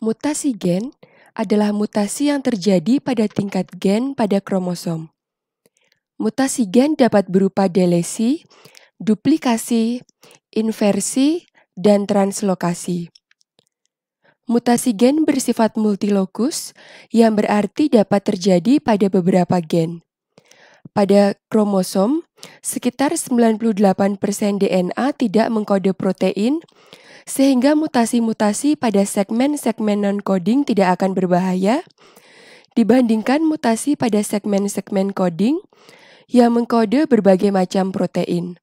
Mutasi gen adalah mutasi yang terjadi pada tingkat gen pada kromosom. Mutasi gen dapat berupa delesi, duplikasi, inversi, dan translokasi. Mutasi gen bersifat multilokus yang berarti dapat terjadi pada beberapa gen. Pada kromosom, sekitar 98% DNA tidak mengkode protein, sehingga mutasi-mutasi pada segmen-segmen non-coding tidak akan berbahaya dibandingkan mutasi pada segmen-segmen coding yang mengkode berbagai macam protein.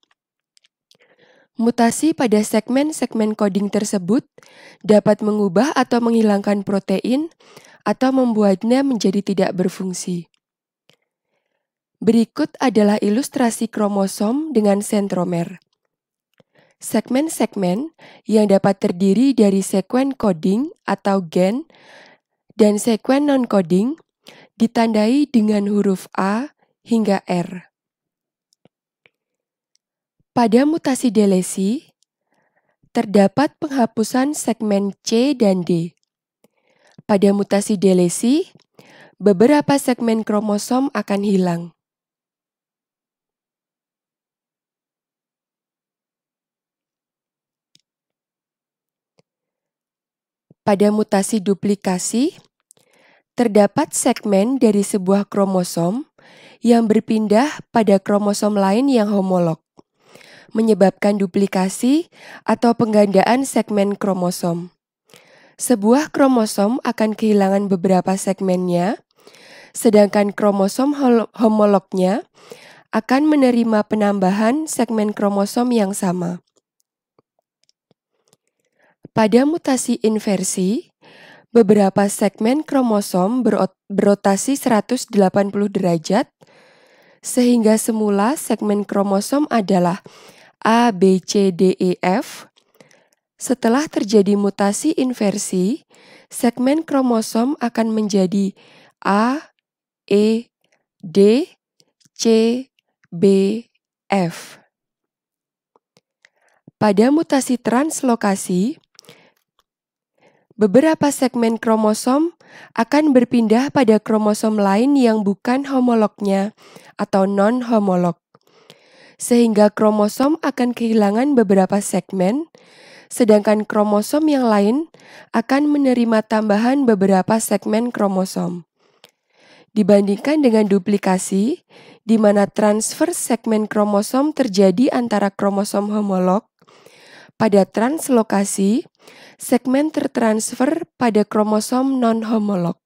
Mutasi pada segmen-segmen coding tersebut dapat mengubah atau menghilangkan protein atau membuatnya menjadi tidak berfungsi. Berikut adalah ilustrasi kromosom dengan sentromer. Segmen-segmen yang dapat terdiri dari sekuen coding atau gen dan sekuen non-coding ditandai dengan huruf A hingga R. Pada mutasi delesi, terdapat penghapusan segmen C dan D. Pada mutasi delesi, beberapa segmen kromosom akan hilang. pada mutasi duplikasi, terdapat segmen dari sebuah kromosom yang berpindah pada kromosom lain yang homolog, menyebabkan duplikasi atau penggandaan segmen kromosom. Sebuah kromosom akan kehilangan beberapa segmennya, sedangkan kromosom homolognya akan menerima penambahan segmen kromosom yang sama. Pada mutasi inversi, beberapa segmen kromosom berotasi 180 derajat sehingga semula segmen kromosom adalah A, B, C, D, E, F. Setelah terjadi mutasi inversi, segmen kromosom akan menjadi A, E, D, C, B, F. Pada mutasi translokasi, beberapa segmen kromosom akan berpindah pada kromosom lain yang bukan homolognya atau non-homolog. Sehingga kromosom akan kehilangan beberapa segmen, sedangkan kromosom yang lain akan menerima tambahan beberapa segmen kromosom. Dibandingkan dengan duplikasi, di mana transfer segmen kromosom terjadi antara kromosom homolog, pada translokasi, segmen tertransfer pada kromosom non-homolog.